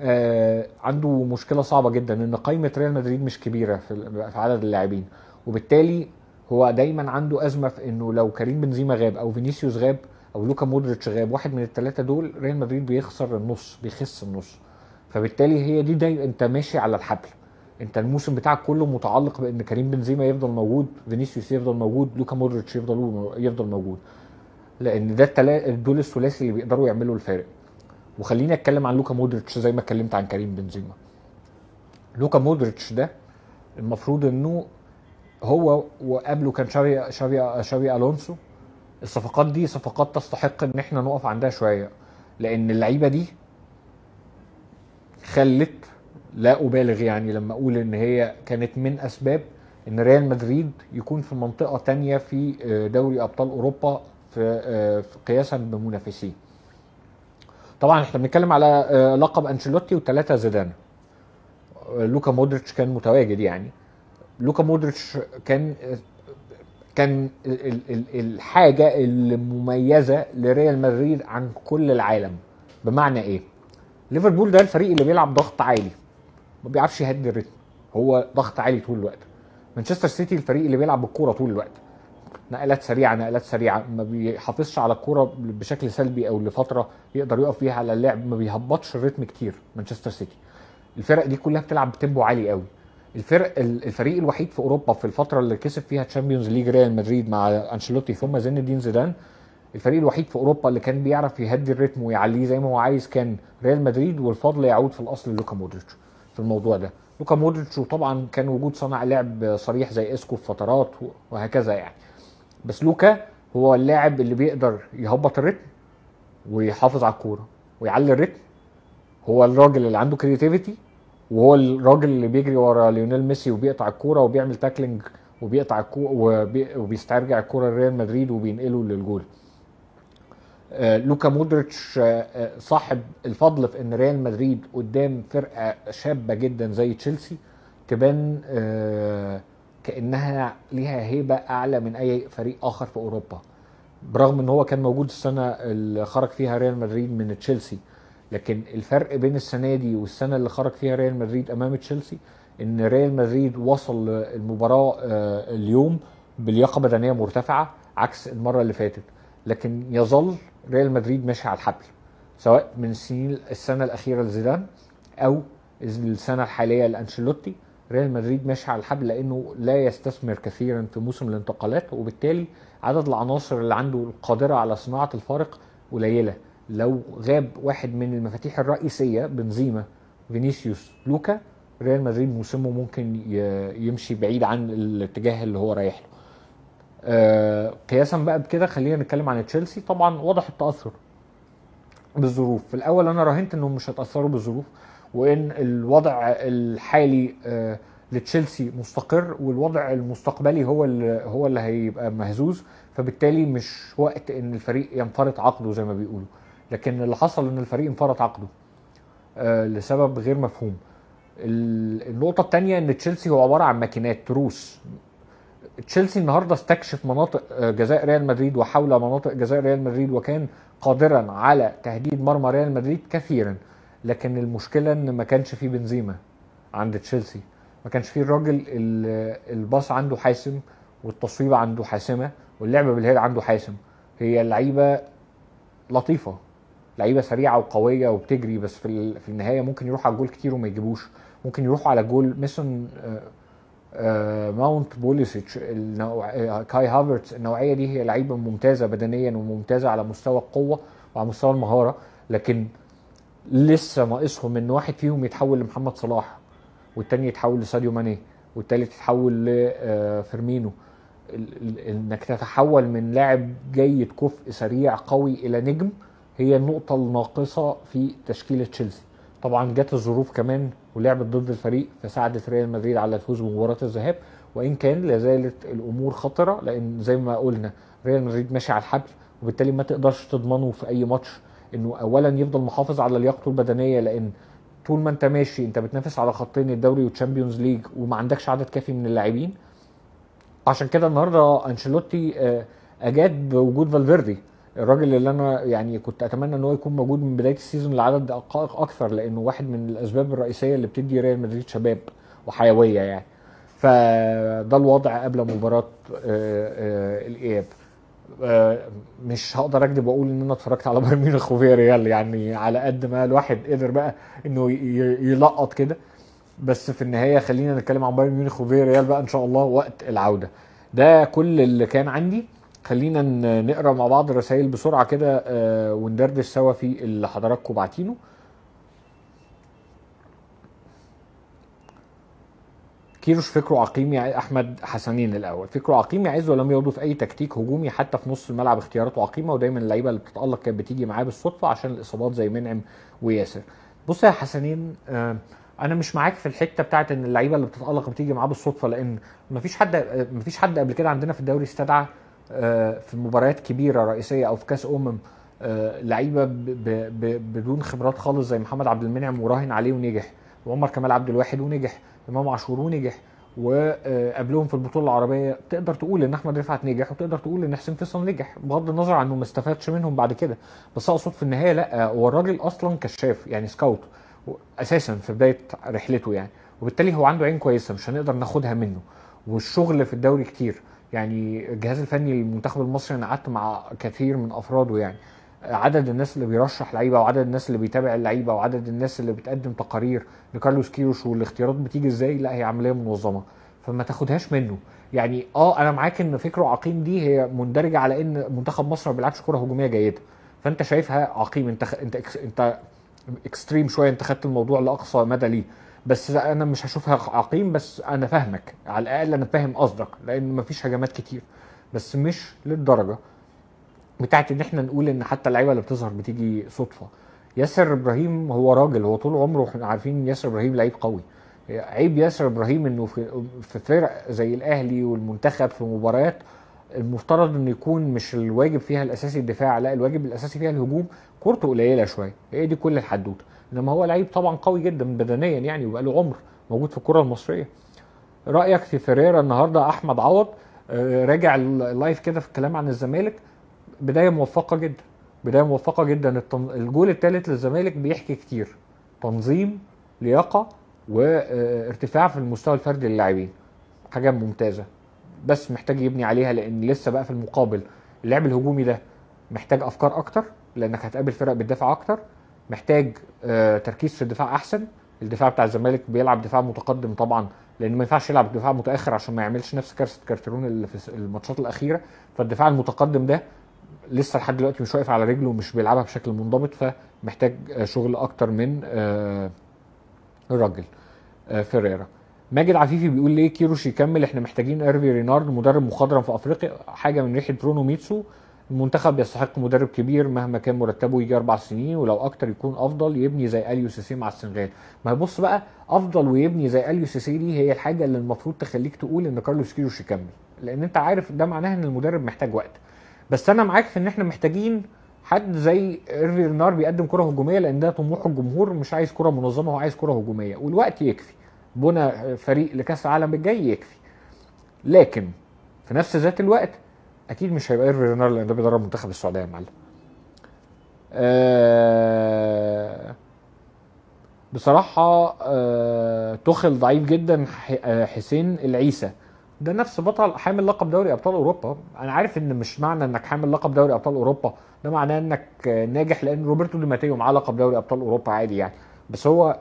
آه، عنده مشكله صعبه جدا ان قائمه ريال مدريد مش كبيره في عدد اللاعبين وبالتالي هو دايما عنده ازمه في انه لو كريم بنزيما غاب او فينيسيوس غاب او لوكا مودريتش غاب واحد من الثلاثه دول ريال مدريد بيخسر النص بيخس النص فبالتالي هي دي دايما انت ماشي على الحبل انت الموسم بتاعك كله متعلق بان كريم بنزيما يفضل موجود فينيسيوس يفضل موجود لوكا مودريتش يفضل يفضل موجود لان ده التلا... دول الثلاثي اللي بيقدروا يعملوا الفارق وخليني اتكلم عن لوكا مودريتش زي ما اتكلمت عن كريم بنزيما لوكا مودريتش ده المفروض انه هو وقبله كان شافي شافي شافي الونسو الصفقات دي صفقات تستحق ان احنا نقف عندها شويه لان اللعيبه دي خلت لا ابالغ يعني لما اقول ان هي كانت من اسباب ان ريال مدريد يكون في منطقه تانية في آه، دوري ابطال اوروبا في آه، قياسا بمنافسيه طبعا احنا بنتكلم على آه، لقب انشيلوتي وثلاثه زيدان آه، لوكا مودريتش كان متواجد يعني لوكا مودريتش كان آه، كان الحاجه المميزه لريال مدريد عن كل العالم بمعنى ايه ليفربول ده الفريق اللي بيلعب ضغط عالي ما بيعرفش يهدي الريتم هو ضغط عالي طول الوقت مانشستر سيتي الفريق اللي بيلعب بالكوره طول الوقت نقلات سريعه نقلات سريعه ما بيحافظش على الكوره بشكل سلبي او لفتره يقدر يقف فيها على اللعب ما بيهبطش الريتم كتير مانشستر سيتي الفرق دي كلها بتلعب بتمبو عالي قوي الفرق الفريق الوحيد في اوروبا في الفتره اللي كسب فيها تشامبيونز ليج ريال مدريد مع انشيلوتي ثم زين الدين زيدان الفريق الوحيد في اوروبا اللي كان بيعرف يهدي الريتم ويعليه زي ما هو عايز كان ريال مدريد والفضل يعود في الاصل للوكا مودريتش في الموضوع ده لوكا مودريتش وطبعا كان وجود صانع لعب صريح زي اسكو في فترات وهكذا يعني بس لوكا هو اللاعب اللي بيقدر يهبط الريتم ويحافظ على الكوره ويعلي الريتم هو الراجل اللي عنده كريتيفيتي وهو الراجل اللي بيجري ورا ليونيل ميسي وبيقطع الكوره وبيعمل تاكلينج وبيقطع الكو وبي... وبيسترجع الكوره لريال مدريد وبينقله للجول آه لوكا مودريتش آه،, آه صاحب الفضل في ان ريال مدريد قدام فرقه شابه جدا زي تشيلسي تبان آه كانها ليها هيبه اعلى من اي فريق اخر في اوروبا برغم ان هو كان موجود السنه اللي خرج فيها ريال مدريد من تشيلسي لكن الفرق بين السنه دي والسنه اللي خرج فيها ريال مدريد امام تشيلسي ان ريال مدريد وصل المباراه آه، اليوم بلياقه بدنيه مرتفعه عكس المره اللي فاتت لكن يظل ريال مدريد ماشي على الحبل سواء من السنين السنه الاخيره لزيدان او السنه الحاليه لانشيلوتي ريال مدريد ماشي على الحبل لانه لا يستثمر كثيرا في موسم الانتقالات وبالتالي عدد العناصر اللي عنده القادره على صناعه الفارق قليله لو غاب واحد من المفاتيح الرئيسيه بنزيما فينيسيوس لوكا ريال مدريد موسمه ممكن يمشي بعيد عن الاتجاه اللي هو رايح له آه، قياسا بقى بكده خلينا نتكلم عن تشيلسي طبعا واضح التاثر بالظروف في الاول انا راهنت انهم مش هيتاثروا بالظروف وان الوضع الحالي آه، لتشيلسي مستقر والوضع المستقبلي هو اللي هو اللي هيبقى مهزوز فبالتالي مش وقت ان الفريق ينفرط عقده زي ما بيقولوا لكن اللي حصل ان الفريق انفرط عقده آه، لسبب غير مفهوم النقطة الثانية ان تشيلسي هو عبارة عن ماكينات تروس تشيلسي النهارده استكشف مناطق آه، جزاء ريال مدريد وحول مناطق جزاء ريال مدريد وكان قادرا على تهديد مرمى ريال مدريد كثيرا لكن المشكله ان ما كانش فيه بنزيما عند تشيلسي ما كانش فيه الراجل الباص عنده حاسم والتصويب عنده حاسمه واللعب بالهيد عنده حاسم هي اللعيبه لطيفه لعيبه سريعه وقويه وبتجري بس في في النهايه ممكن يروح على جول كتير وما يجيبوش ممكن يروحوا على جول ميسون آه، آه، ماونت بوليسيتش النوع... آه، كاي هافرتس النوعيه دي هي لعيبه ممتازه بدنيا وممتازه على مستوى القوه وعلى مستوى المهاره لكن لسه ناقصهم ان واحد فيهم يتحول لمحمد صلاح والتاني يتحول لساديو ماني والتالت يتحول لفيرمينو آه، انك تتحول من لاعب جيد كفء سريع قوي الى نجم هي النقطه الناقصه في تشكيله تشيلسي طبعا جت الظروف كمان ولعبت ضد الفريق فساعدت ريال مدريد على الفوز بمباراه الذهاب وان كان لا زالت الامور خطره لان زي ما قلنا ريال مدريد ماشي على الحبل وبالتالي ما تقدرش تضمنه في اي ماتش انه اولا يفضل محافظ على لياقته البدنيه لان طول ما انت ماشي انت بتنافس على خطين الدوري والتشامبيونز ليج وما عندكش عدد كافي من اللاعبين عشان كده النهارده انشيلوتي آه، اجاد بوجود فالفيردي الراجل اللي انا يعني كنت اتمنى ان هو يكون موجود من بدايه السيزون لعدد دقائق اكثر لانه واحد من الاسباب الرئيسيه اللي بتدي ريال مدريد شباب وحيويه يعني فده الوضع قبل مباراه آه، آه، الاياب آه، مش هقدر اكذب واقول ان انا اتفرجت على بايرن ميونخ وفيا ريال يعني على قد ما الواحد قدر بقى انه يلقط كده بس في النهايه خلينا نتكلم عن بايرن ميونخ وفيا ريال بقى ان شاء الله وقت العوده ده كل اللي كان عندي خلينا نقرا مع بعض الرسائل بسرعه كده آه، وندردش سوا في اللي حضراتكم باعتينه كيروش فكره عقيم يا احمد حسنين الاول فكره عقيم يعز ولم في اي تكتيك هجومي حتى في نص الملعب اختياراته عقيمه ودايما اللعيبه اللي بتتالق كانت بتيجي معاه بالصدفه عشان الاصابات زي منعم وياسر بص يا حسنين آه، انا مش معاك في الحته بتاعت ان اللعيبه اللي بتتالق بتيجي معاه بالصدفه لان مفيش حد آه، مفيش حد قبل كده عندنا في الدوري استدعى آه، في مباريات كبيره رئيسيه او في كاس امم آه، لعيبه بدون خبرات خالص زي محمد عبد المنعم وراهن عليه ونجح وعمر كمال عبد الواحد ونجح امام عاشور ونجح وقبلهم في البطوله العربيه تقدر تقول ان احمد رفعت نجح وتقدر تقول ان حسين فيصل نجح بغض النظر عن انه ما استفادش منهم بعد كده بس اقصد في النهايه لا هو الراجل اصلا كشاف يعني سكاوت اساسا في بدايه رحلته يعني وبالتالي هو عنده عين كويسه مش هنقدر ناخدها منه والشغل في الدوري كتير يعني الجهاز الفني للمنتخب المصري انا قعدت مع كثير من افراده يعني عدد الناس اللي بيرشح لعيبه وعدد الناس اللي بيتابع اللعيبه وعدد الناس اللي بتقدم تقارير لكارلوس كيروش والاختيارات بتيجي ازاي لا هي عمليه منظمه فما تاخدهاش منه يعني اه انا معاك ان فكره عقيم دي هي مندرجه على ان منتخب مصر ما بيلعبش كره هجوميه جيده فانت شايفها عقيم انت انت انت اكستريم شويه انت خدت الموضوع لاقصى مدى ليه بس انا مش هشوفها عقيم بس انا فاهمك على الاقل انا فاهم قصدك لان مفيش هجمات كتير بس مش للدرجه بتاعت ان احنا نقول ان حتى اللعيبه اللي بتظهر بتيجي صدفه ياسر ابراهيم هو راجل هو طول عمره احنا عارفين ياسر ابراهيم لعيب قوي عيب ياسر ابراهيم انه في فرق زي الاهلي والمنتخب في مباريات المفترض انه يكون مش الواجب فيها الاساسي الدفاع لا الواجب الاساسي فيها الهجوم كورته قليله شويه هي دي كل الحدوته انما هو لعيب طبعا قوي جدا بدنيا يعني وبقى له عمر موجود في الكره المصريه رايك في فيريرا النهارده احمد عوض آه، راجع اللايف كده في الكلام عن الزمالك بدايه موفقه جدا بدايه موفقه جدا الجول الثالث للزمالك بيحكي كتير تنظيم لياقه وارتفاع آه، في المستوى الفردي للاعبين حاجه ممتازه بس محتاج يبني عليها لان لسه بقى في المقابل اللعب الهجومي ده محتاج افكار اكتر لانك هتقابل فرق بتدافع اكتر محتاج آه، تركيز في الدفاع احسن الدفاع بتاع الزمالك بيلعب دفاع متقدم طبعا لان ما ينفعش يلعب دفاع متاخر عشان ما يعملش نفس كارثه كارترون اللي في الماتشات الاخيره فالدفاع المتقدم ده لسه لحد دلوقتي مش واقف على رجله ومش بيلعبها بشكل منضبط فمحتاج آه، شغل اكتر من آه، الراجل فيريرا ماجد عفيفي بيقول ليه كيروش يكمل احنا محتاجين ايرفي رينارد مدرب مخضرم في افريقيا حاجه من ريحه برونو ميتسو المنتخب يستحق مدرب كبير مهما كان مرتبه يجي اربع سنين ولو اكتر يكون افضل يبني زي اليو سيسي مع السنغال ما بص بقى افضل ويبني زي اليو سيسي دي هي الحاجه اللي المفروض تخليك تقول ان كارلوس كيروش يكمل لان انت عارف ده معناه ان المدرب محتاج وقت بس انا معاك في ان احنا محتاجين حد زي ايرفي رينار بيقدم كره هجوميه لان ده طموح الجمهور مش عايز كره منظمه هو عايز كره هجوميه والوقت يكفي بنى فريق لكاس العالم الجاي يكفي لكن في نفس ذات الوقت اكيد مش هيبقى ايرفي رينار لان ده بيدرب منتخب السعوديه يا معلم أه بصراحة أه تخل ضعيف جدا آه، حسين العيسى ده نفس بطل حامل لقب دوري ابطال اوروبا انا عارف ان مش معنى انك حامل لقب دوري ابطال اوروبا ده معناه انك ناجح لان روبرتو دي ماتيو معاه لقب دوري ابطال اوروبا عادي يعني بس هو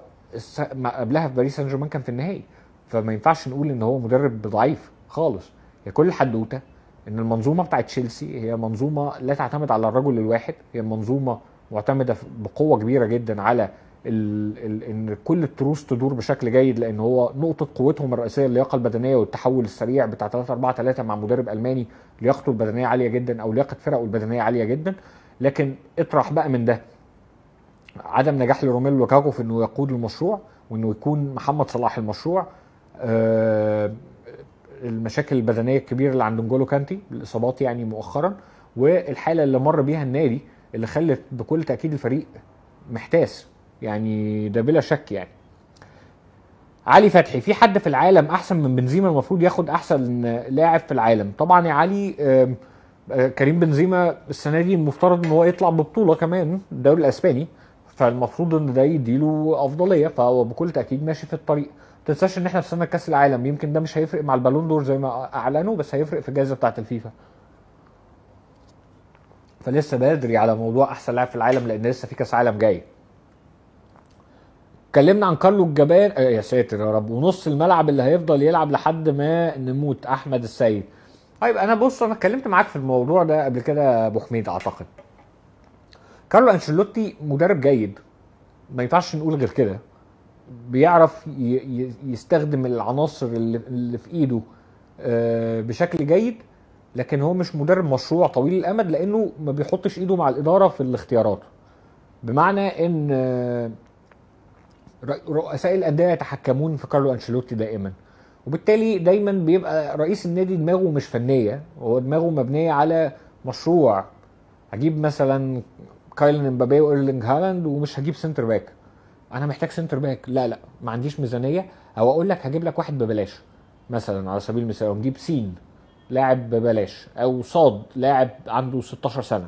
قبلها في باريس سان جيرمان كان في النهائي فما ينفعش نقول ان هو مدرب ضعيف خالص يا كل حدوته ان المنظومه بتاعت تشيلسي هي منظومه لا تعتمد على الرجل الواحد هي منظومه معتمده بقوه كبيره جدا على ال ال ان كل التروس تدور بشكل جيد لان هو نقطه قوتهم الرئيسيه اللياقه البدنيه والتحول السريع بتاع 3 4 3 مع مدرب الماني لياقته البدنيه عاليه جدا او لياقه فرقه البدنيه عاليه جدا لكن اطرح بقى من ده عدم نجاح لروميلو لوكاكو في انه يقود المشروع وانه يكون محمد صلاح المشروع آه المشاكل البدنيه الكبيره اللي عند نجولو كانتي الاصابات يعني مؤخرا والحاله اللي مر بيها النادي اللي خلت بكل تاكيد الفريق محتاس يعني ده بلا شك يعني علي فتحي في حد في العالم احسن من بنزيما المفروض ياخد احسن لاعب في العالم طبعا يا علي آه، كريم بنزيما السنه دي المفترض ان هو يطلع ببطوله كمان الدوري الاسباني فالمفروض ان ده يديله افضليه فهو بكل تاكيد ماشي في الطريق تنساش ان احنا في سنه كاس العالم يمكن ده مش هيفرق مع البالون دور زي ما اعلنوا بس هيفرق في الجائزه بتاعه الفيفا فلسه بدري على موضوع احسن لاعب في العالم لان لسه في كاس عالم جاي اتكلمنا عن كارلو الجبان آه، يا ساتر يا رب ونص الملعب اللي هيفضل يلعب لحد ما نموت احمد السيد طيب انا بص انا اتكلمت معاك في الموضوع ده قبل كده يا ابو حميد اعتقد كارلو انشيلوتي مدرب جيد ما ينفعش نقول غير كده بيعرف يستخدم العناصر اللي في ايده آه، بشكل جيد لكن هو مش مدرب مشروع طويل الامد لانه ما بيحطش ايده مع الاداره في الاختيارات بمعنى ان آه، رؤساء الانديه يتحكمون في كارلو انشيلوتي دائما وبالتالي دايما بيبقى رئيس النادي دماغه مش فنيه هو دماغه مبنيه على مشروع هجيب مثلا كايلن امبابي وايرلينج هالاند ومش هجيب سنتر باك انا محتاج سنتر باك لا لا ما عنديش ميزانيه او اقول لك هجيب لك واحد ببلاش مثلا على سبيل المثال او نجيب سين لاعب ببلاش او صاد لاعب عنده 16 سنه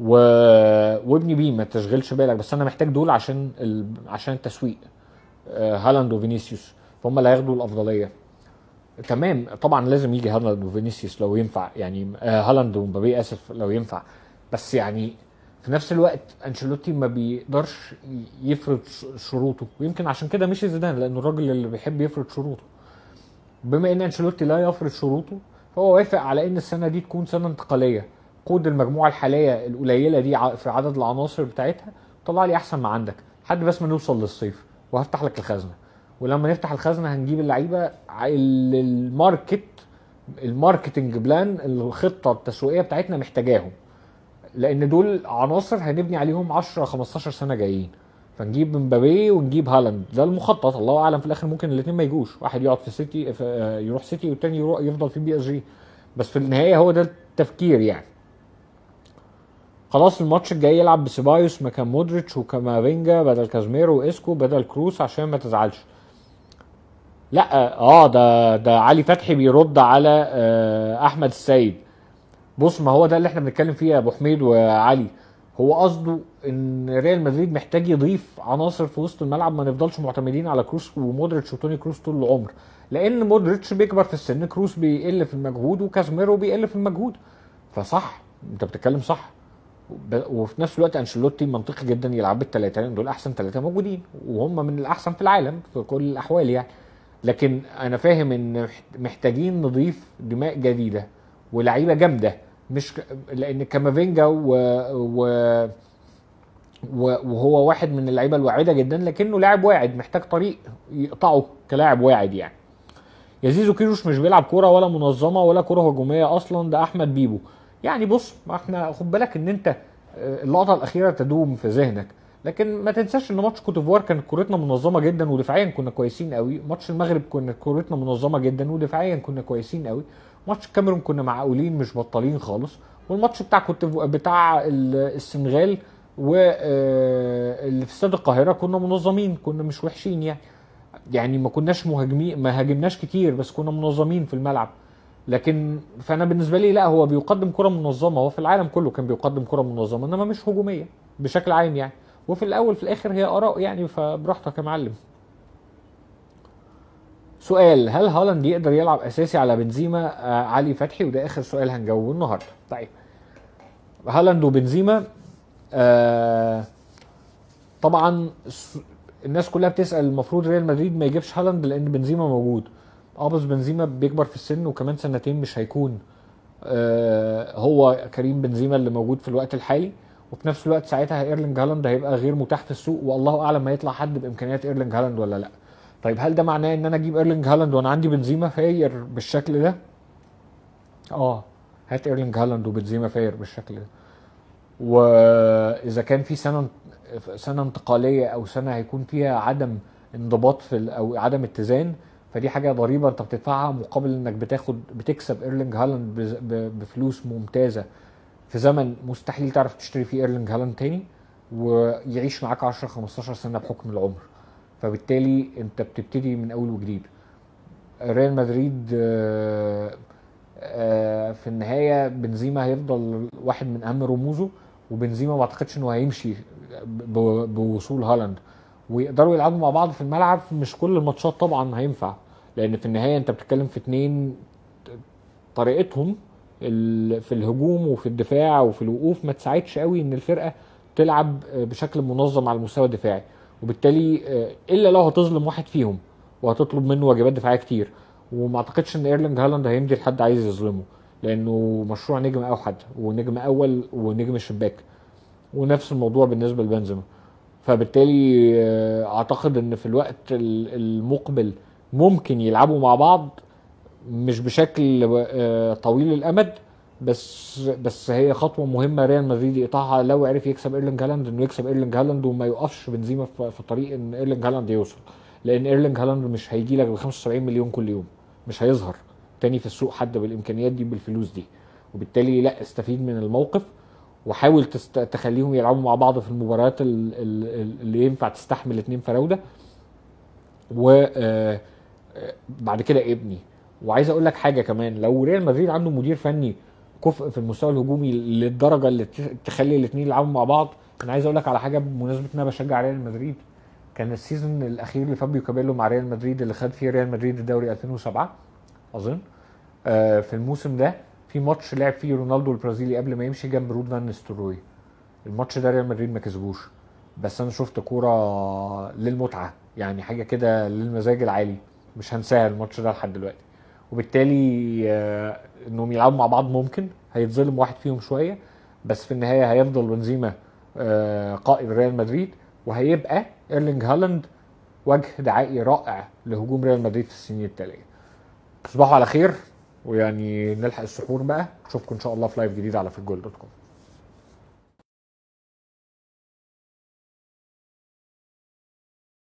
و... وابني بيه ما تشغلش بالك بس انا محتاج دول عشان ال... عشان التسويق آه، هالاند وفينيسيوس فهم اللي هياخدوا الافضليه تمام طبعا لازم يجي هالاند وفينيسيوس لو ينفع يعني آه، هالاند ومبابي اسف لو ينفع بس يعني في نفس الوقت انشيلوتي ما بيقدرش يفرض شروطه ويمكن عشان كده مشي زيدان لانه الراجل اللي بيحب يفرض شروطه بما ان انشيلوتي لا يفرض شروطه فهو وافق على ان السنه دي تكون سنه انتقاليه قود المجموعه الحاليه القليله دي في عدد العناصر بتاعتها طلع لي احسن ما عندك لحد بس ما نوصل للصيف وهفتح لك الخزنه ولما نفتح الخزنه هنجيب اللعيبه الماركت الماركتنج بلان الخطه التسويقيه بتاعتنا محتاجاهم لان دول عناصر هنبني عليهم 10 15 سنه جايين فنجيب مبابي ونجيب هالاند ده المخطط الله اعلم في الاخر ممكن الاثنين ما يجوش واحد يقعد في سيتي آه، يروح سيتي والتاني يروح يفضل في بي اس جي بس في النهايه هو ده التفكير يعني خلاص الماتش الجاي يلعب بسيبايوس مكان مودريتش وكامافينجا بدل كازميرو واسكو بدل كروس عشان ما تزعلش لا اه, آه، ده ده علي فتحي بيرد على آه احمد السيد بص ما هو ده اللي احنا بنتكلم فيه يا ابو حميد وعلي هو قصده ان ريال مدريد محتاج يضيف عناصر في وسط الملعب ما نفضلش معتمدين على كروس ومودريتش وتوني كروس طول العمر لان مودريتش بيكبر في السن كروس بيقل في المجهود وكازميرو بيقل في المجهود فصح انت بتتكلم صح وفي نفس الوقت انشيلوتي منطقي جدا يلعب بالثلاثه دول احسن ثلاثه موجودين وهم من الاحسن في العالم في كل الاحوال يعني لكن انا فاهم ان محتاجين نضيف دماء جديده ولعيبه جامده مش لان كامافينجا و... و... و... وهو واحد من اللعيبه الواعده جدا لكنه لاعب واعد محتاج طريق يقطعه كلاعب واعد يعني يزيزو كيروش مش بيلعب كوره ولا منظمه ولا كوره هجوميه اصلا ده احمد بيبو يعني بص ما احنا خد بالك ان انت آه، اللقطه الاخيره تدوم في ذهنك لكن ما تنساش ان ماتش كوتيفوار كانت كورتنا منظمه جدا ودفاعيا كنا كويسين قوي ماتش المغرب كنا كورتنا منظمه جدا ودفاعيا كنا كويسين قوي ماتش الكاميرون كنا معقولين مش بطالين خالص والماتش بتاع كنت بتاع السنغال و آه، اللي في استاد القاهره كنا منظمين كنا مش وحشين يعني يعني ما كناش مهاجمين ما هاجمناش كتير بس كنا منظمين في الملعب لكن فانا بالنسبه لي لا هو بيقدم كره منظمه هو في العالم كله كان بيقدم كره منظمه انما مش هجوميه بشكل عام يعني وفي الاول في الاخر هي اراء يعني فبراحتك يا معلم سؤال هل هالاند يقدر يلعب اساسي على بنزيما آه علي فتحي وده اخر سؤال هنجاوبه النهارده طيب هالاند وبنزيما آه طبعا الناس كلها بتسال المفروض ريال مدريد ما يجيبش هالاند لان بنزيما موجود اه بس بنزيما بيكبر في السن وكمان سنتين مش هيكون آه هو كريم بنزيما اللي موجود في الوقت الحالي وفي نفس الوقت ساعتها ايرلينج هالاند هيبقى غير متاح في السوق والله اعلم ما يطلع حد بامكانيات ايرلينج هالاند ولا لا طيب هل ده معناه ان انا اجيب ايرلينج هالاند وانا عندي بنزيما فاير بالشكل ده اه هات ايرلينج هالاند وبنزيما فاير بالشكل ده واذا كان في سنه سنه انتقاليه او سنه هيكون فيها عدم انضباط في او عدم اتزان فدي حاجه ضريبه انت بتدفعها مقابل انك بتاخد بتكسب ايرلينج هالاند بفلوس ممتازه في زمن مستحيل تعرف تشتري فيه ايرلينج هالاند تاني ويعيش معاك 10 15 سنه بحكم العمر فبالتالي انت بتبتدي من اول وجديد ريال مدريد آه، آه، في النهايه بنزيما هيفضل واحد من اهم رموزه وبنزيما ما اعتقدش انه هيمشي بوصول هالاند ويقدروا يلعبوا مع بعض في الملعب مش كل الماتشات طبعا هينفع لان في النهايه انت بتتكلم في اتنين طريقتهم في الهجوم وفي الدفاع وفي الوقوف ما تساعدش قوي ان الفرقه تلعب بشكل منظم على المستوى الدفاعي وبالتالي آه، الا لو هتظلم واحد فيهم وهتطلب منه واجبات دفاعيه كتير وما اعتقدش ان ايرلينج هالاند هيمضي لحد عايز يظلمه لانه مشروع نجم اوحد ونجم اول ونجم الشباك ونفس الموضوع بالنسبه لبنزيما فبالتالي آه، اعتقد ان في الوقت المقبل ممكن يلعبوا مع بعض مش بشكل آه، طويل الامد بس بس هي خطوه مهمه ريال مدريد يقطعها لو عرف يكسب ايرلينج هالاند انه يكسب ايرلينج هالاند وما يوقفش بنزيما في طريق ان ايرلينج هالاند يوصل لان ايرلينج هالاند مش هيجي لك ب 75 مليون كل يوم مش هيظهر تاني في السوق حد بالامكانيات دي بالفلوس دي وبالتالي لا استفيد من الموقف وحاول تست... تخليهم يلعبوا مع بعض في المباريات اللي ينفع تستحمل اتنين فراوده و آه، آه، بعد كده ابني وعايز اقول لك حاجه كمان لو ريال مدريد عنده مدير فني كفء في المستوى الهجومي للدرجه اللي تخلي الاثنين يلعبوا مع بعض انا عايز اقول لك على حاجه بمناسبه ان انا بشجع ريال مدريد كان السيزون الاخير لفابيو كابيلو مع ريال مدريد اللي خد فيه ريال مدريد الدوري 2007 اظن آه في الموسم ده في ماتش لعب فيه رونالدو البرازيلي قبل ما يمشي جنب رود فان نستروي الماتش ده ريال مدريد ما كسبوش بس انا شفت كوره للمتعه يعني حاجه كده للمزاج العالي مش هنساها الماتش ده لحد دلوقتي وبالتالي آه، انهم يلعبوا مع بعض ممكن هيتظلم واحد فيهم شويه بس في النهايه هيفضل بنزيما آه، قائد ريال مدريد وهيبقى ايرلينج هالاند وجه دعائي رائع لهجوم ريال مدريد في السنين التاليه تصبحوا على خير ويعني نلحق السحور بقى نشوفكم ان شاء الله في لايف جديد على في الجول دوت كوم